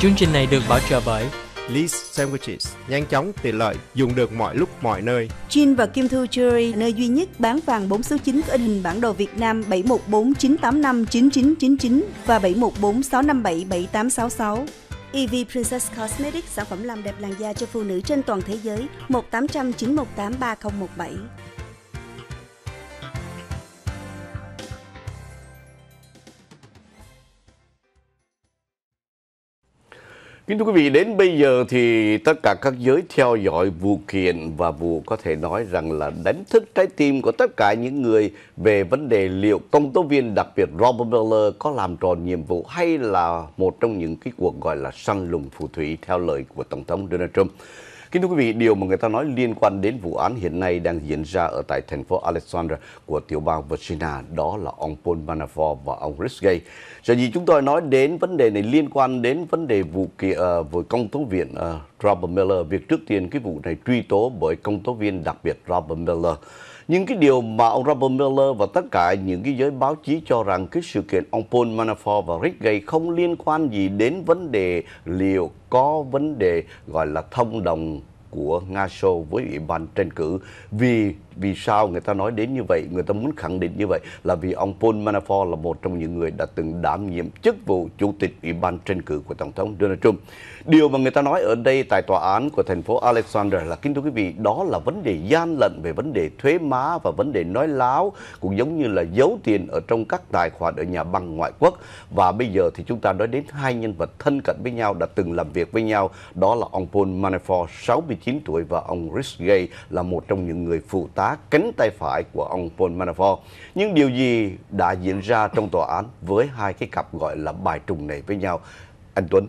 Chương trình này được bảo trợ bởi Lee's Sandwiches, nhanh chóng, tiện lợi, dùng được mọi lúc, mọi nơi. Jin và Kim Thu Jewelry, nơi duy nhất bán vàng 4 số 9 có in hình bản đồ Việt Nam 7149859999 và 7146577866. EV Princess Cosmetics, sản phẩm làm đẹp làn da cho phụ nữ trên toàn thế giới, 1809183017. Kính thưa quý vị, đến bây giờ thì tất cả các giới theo dõi vụ kiện và vụ có thể nói rằng là đánh thức trái tim của tất cả những người về vấn đề liệu công tố viên đặc biệt Robert Mueller có làm tròn nhiệm vụ hay là một trong những cái cuộc gọi là săn lùng phù thủy theo lời của Tổng thống Donald Trump. Kính thưa quý vị, điều mà người ta nói liên quan đến vụ án hiện nay đang diễn ra ở tại thành phố Alexandria của tiểu bang Virginia, đó là ông Paul Manafort và ông Rick Gay. Giờ gì chúng tôi nói đến vấn đề này liên quan đến vấn đề vụ kỳ, uh, ờ, vụ công tố viện uh, ờ, Robert Mueller. Việc trước tiên cái vụ này truy tố bởi công tố viên đặc biệt Robert Mueller. Nhưng cái điều mà ông Robert Miller và tất cả những cái giới báo chí cho rằng cái sự kiện ông Paul Manafort và Rick Gay không liên quan gì đến vấn đề liệu có vấn đề gọi là thông đồng của Nga Sô với ủy ban tranh cử vì vì sao người ta nói đến như vậy, người ta muốn khẳng định như vậy là vì ông Paul Manafort là một trong những người đã từng đảm nhiệm chức vụ chủ tịch ủy ban tranh cử của tổng thống Donald Trump. Điều mà người ta nói ở đây tại tòa án của thành phố Alexander là kính thưa quý vị, đó là vấn đề gian lận về vấn đề thuế má và vấn đề nói láo cũng giống như là giấu tiền ở trong các tài khoản ở nhà băng ngoại quốc. Và bây giờ thì chúng ta nói đến hai nhân vật thân cận với nhau đã từng làm việc với nhau, đó là ông Paul Manafort 69 tuổi và ông Rich Gay là một trong những người phụ tá tá cánh tay phải của ông Paul Manafort. Nhưng điều gì đã diễn ra trong tòa án với hai cái cặp gọi là bài trùng này với nhau? Anh Tuấn,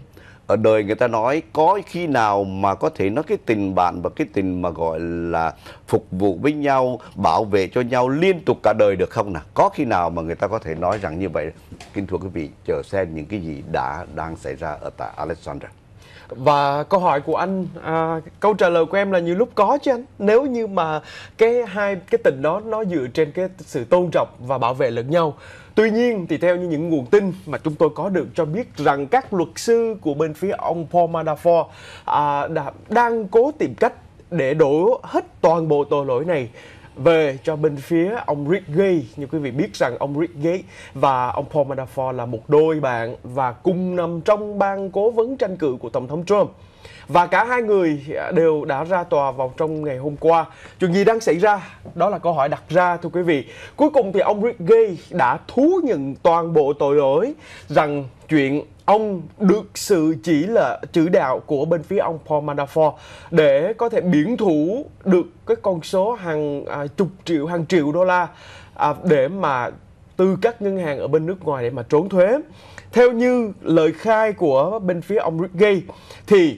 ở đời người ta nói có khi nào mà có thể nói cái tình bạn và cái tình mà gọi là phục vụ với nhau, bảo vệ cho nhau liên tục cả đời được không nào? Có khi nào mà người ta có thể nói rằng như vậy? Kính thưa quý vị, chờ xem những cái gì đã đang xảy ra ở tại Alexandra và câu hỏi của anh à, câu trả lời của em là nhiều lúc có chứ anh nếu như mà cái hai cái tình đó nó dựa trên cái sự tôn trọng và bảo vệ lẫn nhau tuy nhiên thì theo như những nguồn tin mà chúng tôi có được cho biết rằng các luật sư của bên phía ông Paul Manafort à, đã, đang cố tìm cách để đổ hết toàn bộ tội lỗi này về cho bên phía ông Rick Gay. Như quý vị biết rằng ông Rick Gay và ông Paul Manafort là một đôi bạn và cùng nằm trong ban cố vấn tranh cử của Tổng thống Trump. Và cả hai người đều đã ra tòa vào trong ngày hôm qua. Chuyện gì đang xảy ra? Đó là câu hỏi đặt ra thưa quý vị. Cuối cùng thì ông Rick Gay đã thú nhận toàn bộ tội lỗi rằng chuyện ông được sự chỉ là chỉ đạo của bên phía ông Paul Manafort để có thể biển thủ được cái con số hàng à, chục triệu hàng triệu đô la à, để mà từ các ngân hàng ở bên nước ngoài để mà trốn thuế. Theo như lời khai của bên phía ông Rick Gay thì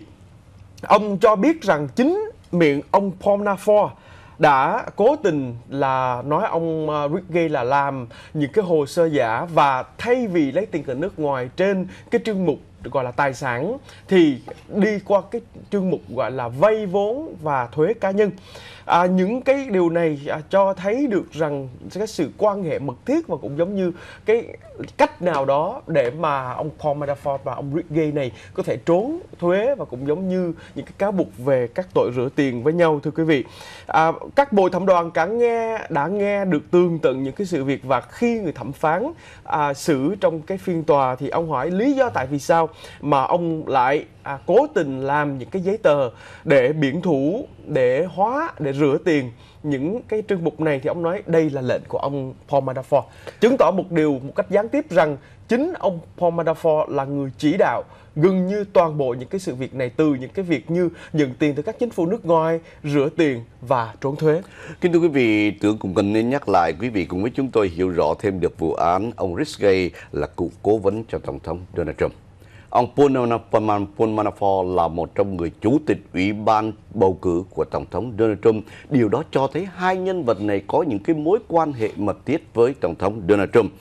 ông cho biết rằng chính miệng ông Paul Manafort đã cố tình là nói ông ờ, Ricky là làm những cái hồ sơ giả và thay vì lấy tiền từ nước ngoài trên cái chương mục gọi là tài sản thì đi qua cái chương mục gọi là vay vốn và thuế cá nhân à, những cái điều này à, cho thấy được rằng cái sự quan hệ mật thiết và cũng giống như cái cách nào đó để mà ông Paul Manafort và ông Rick Gay này có thể trốn thuế và cũng giống như những cái cáo buộc về các tội rửa tiền với nhau thưa quý vị à, các bồi thẩm đoàn cả nghe đã nghe được tương tự những cái sự việc và khi người thẩm phán à, xử trong cái phiên tòa thì ông hỏi lý do tại vì sao mà ông lại à, cố tình làm những cái giấy tờ để biển thủ để hóa để rửa tiền những cái chương mục này thì ông nói đây là lệnh của ông Paul Manafort chứng tỏ một điều một cách gián tiếp rằng chính ông Paul Manafort là người chỉ đạo gần như toàn bộ những cái sự việc này từ những cái việc như nhận tiền từ các chính phủ nước ngoài, rửa tiền và trốn thuế. Kính thưa quý vị, tưởng cũng cần nên nhắc lại quý vị cùng với chúng tôi hiểu rõ thêm được vụ án ông Risgay là cựu cố vấn cho Tổng thống Donald Trump. Ông Paul Manafort là một trong người chủ tịch ủy ban bầu cử của Tổng thống Donald Trump. Điều đó cho thấy hai nhân vật này có những cái mối quan hệ mật thiết với Tổng thống Donald Trump.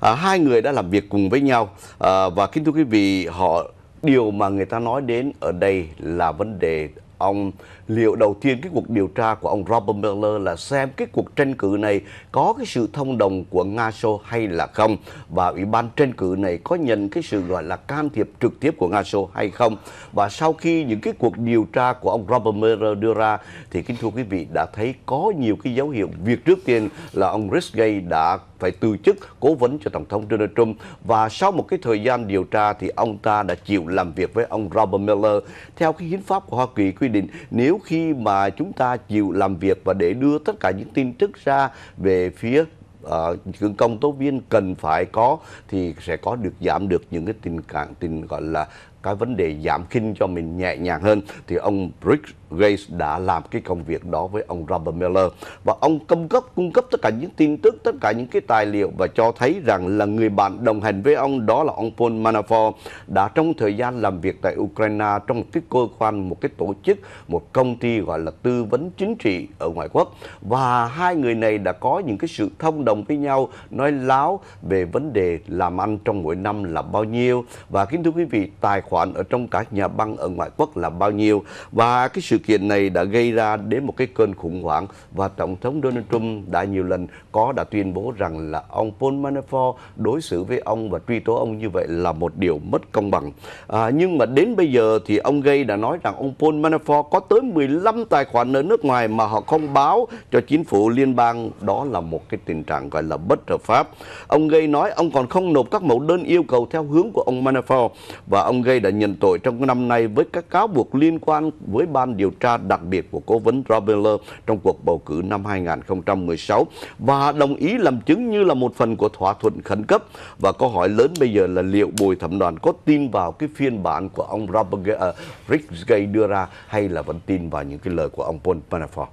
À, hai người đã làm việc cùng với nhau à, và kính thưa quý vị, họ điều mà người ta nói đến ở đây là vấn đề ông liệu đầu tiên cái cuộc điều tra của ông Robert Mueller là xem cái cuộc tranh cử này có cái sự thông đồng của Nga Xô hay là không và ủy ban tranh cử này có nhận cái sự gọi là can thiệp trực tiếp của Nga Xô hay không và sau khi những cái cuộc điều tra của ông Robert Mueller đưa ra thì kính thưa quý vị đã thấy có nhiều cái dấu hiệu việc trước tiên là ông Risgay đã phải từ chức cố vấn cho Tổng thống Donald Trump và sau một cái thời gian điều tra thì ông ta đã chịu làm việc với ông Robert Mueller theo cái hiến pháp của Hoa Kỳ quy định nếu nếu khi mà chúng ta chịu làm việc và để đưa tất cả những tin tức ra về phía những ờ, uh, công tố viên cần phải có thì sẽ có được giảm được những cái tình cảm tình gọi là cái vấn đề giảm khinh cho mình nhẹ nhàng hơn thì ông Briggs Grace đã làm cái công việc đó với ông Robert Miller và ông cung cấp cung cấp tất cả những tin tức, tất cả những cái tài liệu và cho thấy rằng là người bạn đồng hành với ông đó là ông Paul Manafort đã trong thời gian làm việc tại Ukraine trong một cái cơ quan, một cái tổ chức, một công ty gọi là tư vấn chính trị ở ngoại quốc và hai người này đã có những cái sự thông đồng với nhau nói láo về vấn đề làm ăn trong mỗi năm là bao nhiêu và kính thưa quý vị tài khoản ở trong các nhà băng ở ngoại quốc là bao nhiêu và cái sự sự kiện này đã gây ra đến một cái cơn khủng hoảng và Tổng thống Donald Trump đã nhiều lần có đã tuyên bố rằng là ông Paul Manafort đối xử với ông và truy tố ông như vậy là một điều mất công bằng. À, nhưng mà đến bây giờ thì ông gây đã nói rằng ông Paul Manafort có tới 15 tài khoản ở nước ngoài mà họ không báo cho chính phủ liên bang. Đó là một cái tình trạng gọi là bất hợp pháp. Ông gây nói ông còn không nộp các mẫu đơn yêu cầu theo hướng của ông Manafort và ông gây đã nhận tội trong năm nay với các cáo buộc liên quan với ban điều điều tra đặc biệt của cố vấn Robiller trong cuộc bầu cử năm 2016 và đồng ý làm chứng như là một phần của thỏa thuận khẩn cấp. Và câu hỏi lớn bây giờ là liệu bồi thẩm đoàn có tin vào cái phiên bản của ông Robert, uh, Rick Gay đưa ra hay là vẫn tin vào những cái lời của ông Paul Manafort?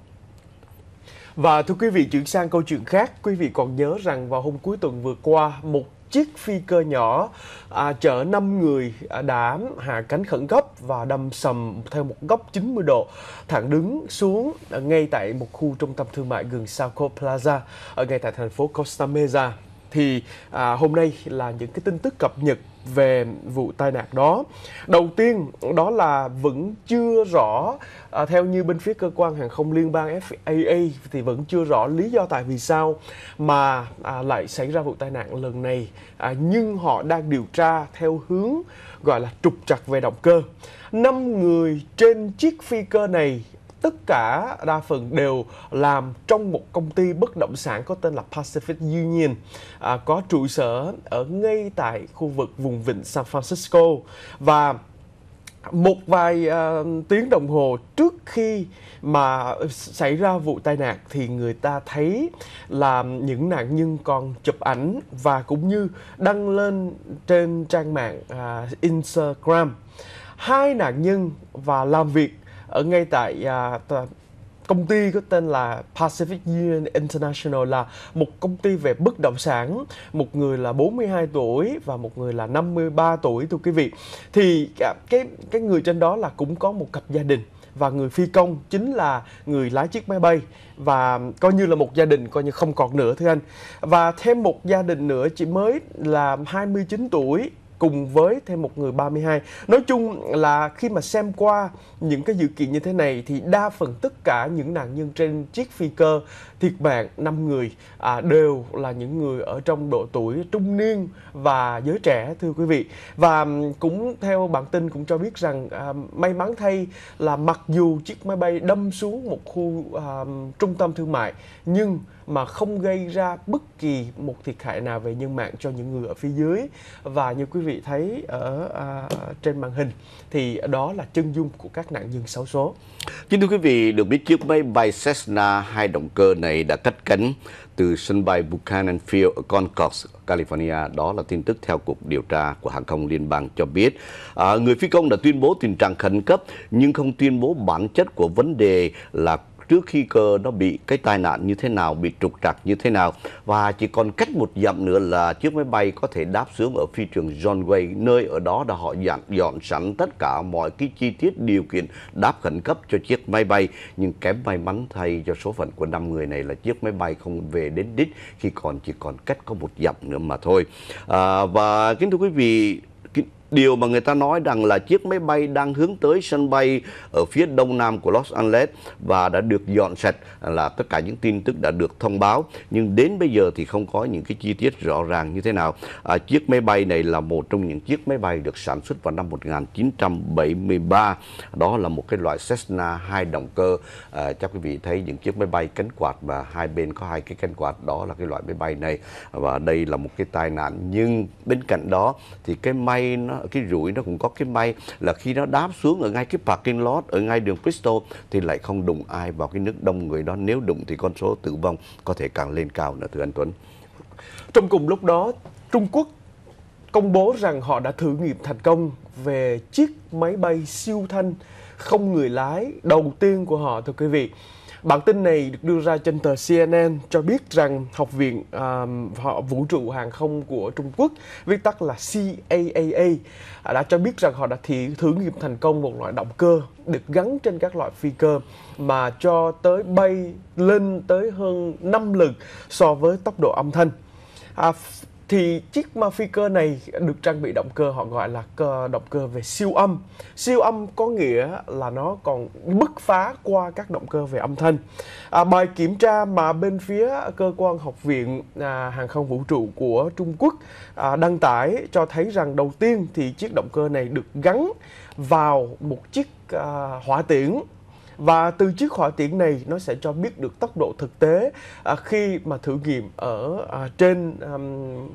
Và thưa quý vị, chuyển sang câu chuyện khác, quý vị còn nhớ rằng vào hôm cuối tuần vừa qua, một chiếc phi cơ nhỏ à, chở 5 người à, đã hạ cánh khẩn cấp và đâm sầm theo một góc 90 độ thẳng đứng xuống à, ngay tại một khu trung tâm thương mại gần Saco Plaza ở ngay tại thành phố Costa Mesa thì à, hôm nay là những cái tin tức cập nhật về vụ tai nạn đó. Đầu tiên đó là vẫn chưa rõ à, theo như bên phía cơ quan hàng không liên bang FAA thì vẫn chưa rõ lý do tại vì sao mà à, lại xảy ra vụ tai nạn lần này à, nhưng họ đang điều tra theo hướng gọi là trục trặc về động cơ. Năm người trên chiếc phi cơ này tất cả đa phần đều làm trong một công ty bất động sản có tên là Pacific Union à, có trụ sở ở ngay tại khu vực vùng vịnh San Francisco và một vài uh, tiếng đồng hồ trước khi mà xảy ra vụ tai nạn thì người ta thấy là những nạn nhân còn chụp ảnh và cũng như đăng lên trên trang mạng uh, Instagram hai nạn nhân và làm việc ở ngay tại à, công ty có tên là Pacific Union International là một công ty về bất động sản, một người là 42 tuổi và một người là 53 tuổi thưa quý vị. Thì à, cái cái người trên đó là cũng có một cặp gia đình và người phi công chính là người lái chiếc máy bay và coi như là một gia đình coi như không còn nữa thưa anh. Và thêm một gia đình nữa chỉ mới là 29 tuổi cùng với thêm một người 32. Nói chung là khi mà xem qua những cái dự kiện như thế này thì đa phần tất cả những nạn nhân trên chiếc phi cơ thiệt mạng 5 người à, đều là những người ở trong độ tuổi trung niên và giới trẻ thưa quý vị. Và cũng theo bản tin cũng cho biết rằng à, may mắn thay là mặc dù chiếc máy bay đâm xuống một khu à, trung tâm thương mại nhưng mà không gây ra bất kỳ một thiệt hại nào về nhân mạng cho những người ở phía dưới và như quý vị thấy ở à, trên màn hình thì đó là chân dung của các nạn nhân xấu số. Kính thưa quý vị, được biết chiếc máy bay Cessna hai động cơ này đã cất cánh từ sân bay Buchanan Field ở Concord, California. Đó là tin tức theo Cục Điều tra của Hàng không Liên bang cho biết. À, người phi công đã tuyên bố tình trạng khẩn cấp nhưng không tuyên bố bản chất của vấn đề là trước khi cờ nó bị cái tai nạn như thế nào, bị trục trặc như thế nào. Và chỉ còn cách một dặm nữa là chiếc máy bay có thể đáp xuống ở phi trường John Wayne, nơi ở đó đã họ dặn dọn sẵn tất cả mọi cái chi tiết điều kiện đáp khẩn cấp cho chiếc máy bay. Nhưng kém may mắn thay cho số phận của năm người này là chiếc máy bay không về đến đích khi còn chỉ còn cách có một dặm nữa mà thôi. À, và kính thưa quý vị, điều mà người ta nói rằng là chiếc máy bay đang hướng tới sân bay ở phía đông nam của Los Angeles và đã được dọn sạch là tất cả những tin tức đã được thông báo nhưng đến bây giờ thì không có những cái chi tiết rõ ràng như thế nào. À, chiếc máy bay này là một trong những chiếc máy bay được sản xuất vào năm 1973. Đó là một cái loại Cessna hai động cơ. À, chắc quý vị thấy những chiếc máy bay cánh quạt và hai bên có hai cái cánh quạt đó là cái loại máy bay này và đây là một cái tai nạn nhưng bên cạnh đó thì cái may nó cái rủi nó cũng có cái may là khi nó đáp xuống ở ngay cái parking lot ở ngay đường Bristol thì lại không đụng ai vào cái nước đông người đó nếu đụng thì con số tử vong có thể càng lên cao nữa thưa anh Tuấn trong cùng lúc đó Trung Quốc công bố rằng họ đã thử nghiệm thành công về chiếc máy bay siêu thanh không người lái đầu tiên của họ thưa quý vị Bản tin này được đưa ra trên tờ CNN cho biết rằng Học viện uh, Vũ trụ Hàng không của Trung Quốc, viết tắt là CAAA, à, đã cho biết rằng họ đã thí, thử nghiệm thành công một loại động cơ được gắn trên các loại phi cơ mà cho tới bay lên tới hơn 5 lần so với tốc độ âm thanh. À, thì chiếc ma phi cơ này được trang bị động cơ họ gọi là cơ động cơ về siêu âm. Siêu âm có nghĩa là nó còn bứt phá qua các động cơ về âm thanh. À, bài kiểm tra mà bên phía cơ quan học viện à, hàng không vũ trụ của Trung Quốc à, đăng tải cho thấy rằng đầu tiên thì chiếc động cơ này được gắn vào một chiếc à, hỏa tiễn và từ chiếc họa tiễn này nó sẽ cho biết được tốc độ thực tế à, khi mà thử nghiệm ở à, trên um,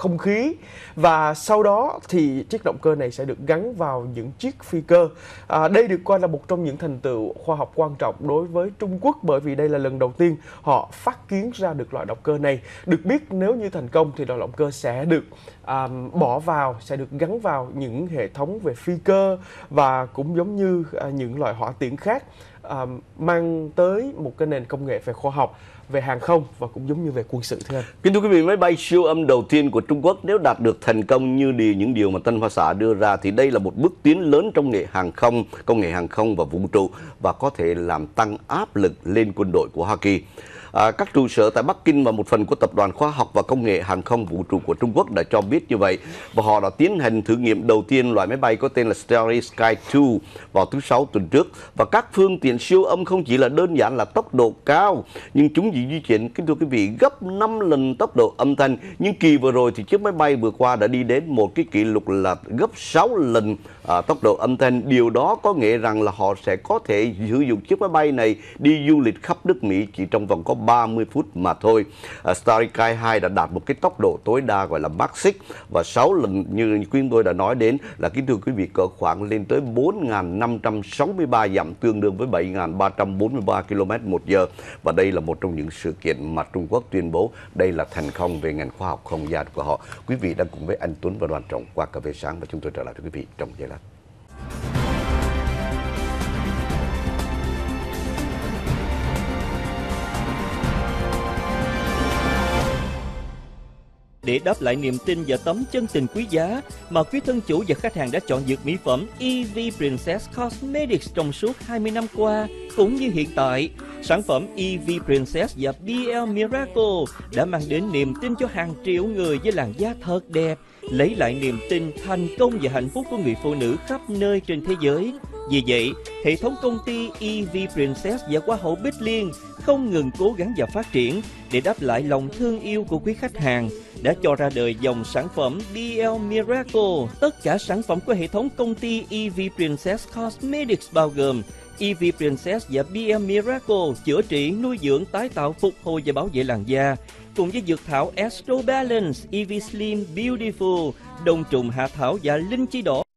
không khí và sau đó thì chiếc động cơ này sẽ được gắn vào những chiếc phi cơ. À, đây được coi là một trong những thành tựu khoa học quan trọng đối với Trung Quốc bởi vì đây là lần đầu tiên họ phát kiến ra được loại động cơ này. Được biết nếu như thành công thì loại động cơ sẽ được à, bỏ vào sẽ được gắn vào những hệ thống về phi cơ và cũng giống như à, những loại hỏa tiễn khác à, mang tới một cái nền công nghệ về khoa học về hàng không và cũng giống như về quân sự thưa anh. Kính thưa quý vị, máy bay siêu âm đầu tiên của Trung Quốc nếu đạt được thành công như điều những điều mà Tân Hoa Xã đưa ra thì đây là một bước tiến lớn trong nghệ hàng không, công nghệ hàng không và vũ trụ và có thể làm tăng áp lực lên quân đội của Hoa Kỳ. À, các trụ sở tại Bắc Kinh và một phần của Tập đoàn Khoa học và Công nghệ Hàng không Vũ trụ của Trung Quốc đã cho biết như vậy và họ đã tiến hành thử nghiệm đầu tiên loại máy bay có tên là Starry Sky 2 vào thứ Sáu tuần trước và các phương tiện siêu âm không chỉ là đơn giản là tốc độ cao nhưng chúng chỉ di chuyển kính thưa quý vị gấp 5 lần tốc độ âm thanh nhưng kỳ vừa rồi thì chiếc máy bay vừa qua đã đi đến một cái kỷ lục là gấp 6 lần à, tốc độ âm thanh điều đó có nghĩa rằng là họ sẽ có thể sử dụng chiếc máy bay này đi du lịch khắp nước Mỹ chỉ trong vòng có 30 phút mà thôi à, Starry 2 đã đạt một cái tốc độ tối đa gọi là Mach 6 và 6 lần như quý tôi đã nói đến là kính thưa quý vị cỡ khoảng lên tới 4.563 dặm tương đương với 7.343 km một giờ và đây là một trong những sự kiện mà Trung Quốc tuyên bố đây là thành công về ngành khoa học không gian của họ. Quý vị đang cùng với anh Tuấn và đoàn trọng qua cà phê sáng và chúng tôi trở lại với quý vị trong giây lát. Để đáp lại niềm tin và tấm chân tình quý giá mà quý thân chủ và khách hàng đã chọn dược mỹ phẩm EV Princess Cosmetics trong suốt 20 năm qua cũng như hiện tại, sản phẩm EV Princess và BL Miracle đã mang đến niềm tin cho hàng triệu người với làn da thật đẹp, lấy lại niềm tin thành công và hạnh phúc của người phụ nữ khắp nơi trên thế giới. Vì vậy, hệ thống công ty EV Princess và Hoa hậu Bích Liên không ngừng cố gắng và phát triển để đáp lại lòng thương yêu của quý khách hàng đã cho ra đời dòng sản phẩm DL Miracle. Tất cả sản phẩm của hệ thống công ty EV Princess Cosmetics bao gồm EV Princess và BM Miracle chữa trị, nuôi dưỡng, tái tạo, phục hồi và bảo vệ làn da. Cùng với dược thảo Astro Balance, EV Slim Beautiful, đồng trùng hạ thảo và linh chi đỏ.